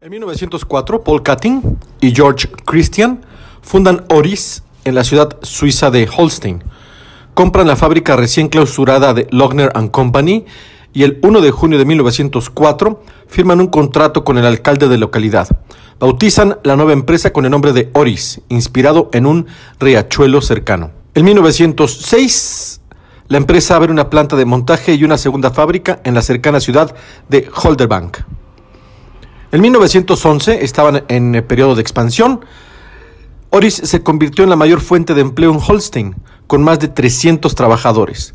En 1904, Paul Cutting y George Christian fundan Oris en la ciudad suiza de Holstein. Compran la fábrica recién clausurada de Logner Company y el 1 de junio de 1904 firman un contrato con el alcalde de localidad. Bautizan la nueva empresa con el nombre de Oris, inspirado en un riachuelo cercano. En 1906, la empresa abre una planta de montaje y una segunda fábrica en la cercana ciudad de Holderbank. En 1911 estaban en el eh, periodo de expansión. Oris se convirtió en la mayor fuente de empleo en Holstein, con más de 300 trabajadores.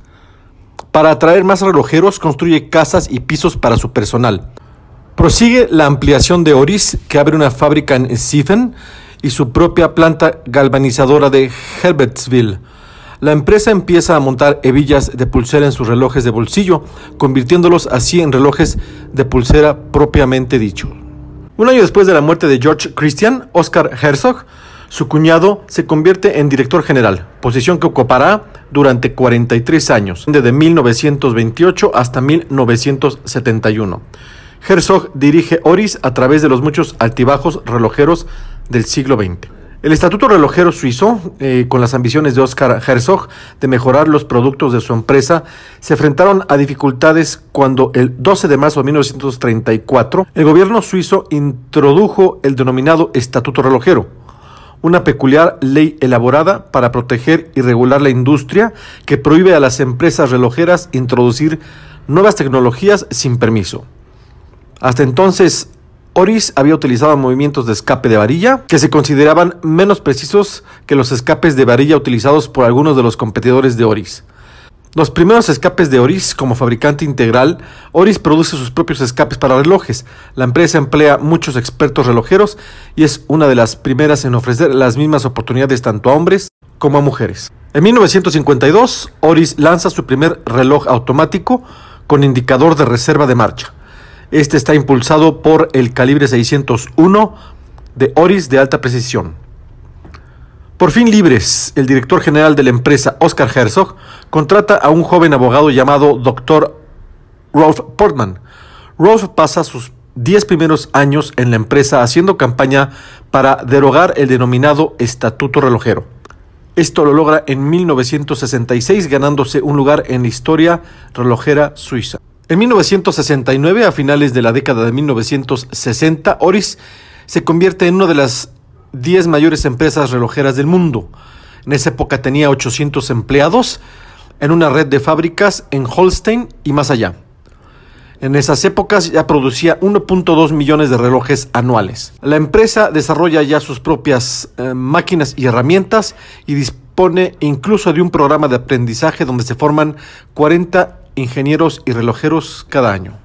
Para atraer más relojeros, construye casas y pisos para su personal. Prosigue la ampliación de Oris, que abre una fábrica en Siffen, y su propia planta galvanizadora de Herbertsville. La empresa empieza a montar hebillas de pulsera en sus relojes de bolsillo, convirtiéndolos así en relojes de pulsera propiamente dicho. Un año después de la muerte de George Christian, Oscar Herzog, su cuñado, se convierte en director general, posición que ocupará durante 43 años, desde 1928 hasta 1971. Herzog dirige Oris a través de los muchos altibajos relojeros del siglo XX. El Estatuto Relojero Suizo, eh, con las ambiciones de Oscar Herzog de mejorar los productos de su empresa, se enfrentaron a dificultades cuando el 12 de marzo de 1934 el gobierno suizo introdujo el denominado Estatuto Relojero, una peculiar ley elaborada para proteger y regular la industria que prohíbe a las empresas relojeras introducir nuevas tecnologías sin permiso. Hasta entonces, Oris había utilizado movimientos de escape de varilla que se consideraban menos precisos que los escapes de varilla utilizados por algunos de los competidores de Oris. Los primeros escapes de Oris como fabricante integral, Oris produce sus propios escapes para relojes. La empresa emplea muchos expertos relojeros y es una de las primeras en ofrecer las mismas oportunidades tanto a hombres como a mujeres. En 1952, Oris lanza su primer reloj automático con indicador de reserva de marcha. Este está impulsado por el calibre 601 de Oris de alta precisión. Por fin libres, el director general de la empresa, Oscar Herzog, contrata a un joven abogado llamado Dr. Rolf Portman. Rolf pasa sus 10 primeros años en la empresa haciendo campaña para derogar el denominado Estatuto Relojero. Esto lo logra en 1966 ganándose un lugar en la historia relojera suiza. En 1969, a finales de la década de 1960, Oris se convierte en una de las 10 mayores empresas relojeras del mundo. En esa época tenía 800 empleados en una red de fábricas en Holstein y más allá. En esas épocas ya producía 1.2 millones de relojes anuales. La empresa desarrolla ya sus propias eh, máquinas y herramientas y dispone incluso de un programa de aprendizaje donde se forman 40 ingenieros y relojeros cada año.